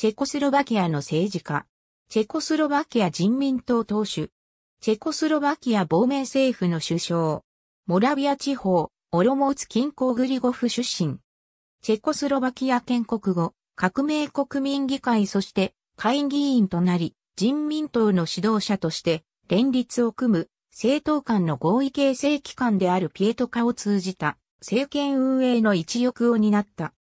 チェコスロバキアの政治家。チェコスロバキア人民党党首。チェコスロバキア亡命政府の首相。モラビア地方、オロモーツ近郊グリゴフ出身。チェコスロバキア建国後、革命国民議会そして会議員となり、人民党の指導者として連立を組む政党間の合意形成機関であるピエト化を通じた政権運営の一翼を担った。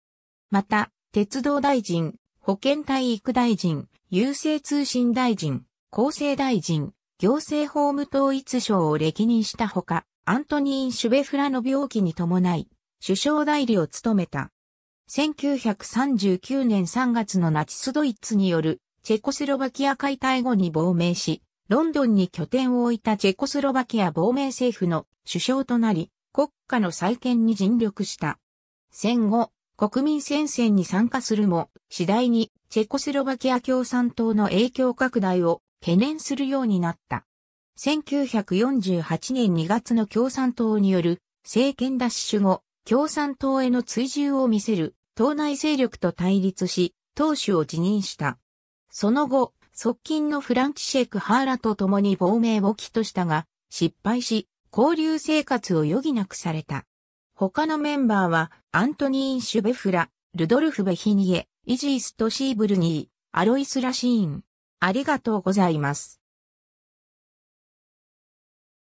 また、鉄道大臣、保健体育大臣、郵政通信大臣、厚生大臣、行政法務統一省を歴任したほか、アントニーン・シュベフラの病気に伴い、首相代理を務めた。1939年3月のナチスドイツによるチェコスロバキア解体後に亡命し、ロンドンに拠点を置いたチェコスロバキア亡命政府の首相となり、国家の再建に尽力した。戦後、国民戦線に参加するも、次第にチェコスロバキア共産党の影響拡大を懸念するようになった。1948年2月の共産党による政権奪取後、共産党への追従を見せる党内勢力と対立し、党首を辞任した。その後、側近のフランチシェク・ハーラと共に亡命を起としたが、失敗し、交流生活を余儀なくされた。他のメンバーは、アントニー・シュベフラ、ルドルフ・ベヒニエ、イジースト・シーブルニー、アロイス・ラシーン。ありがとうございます。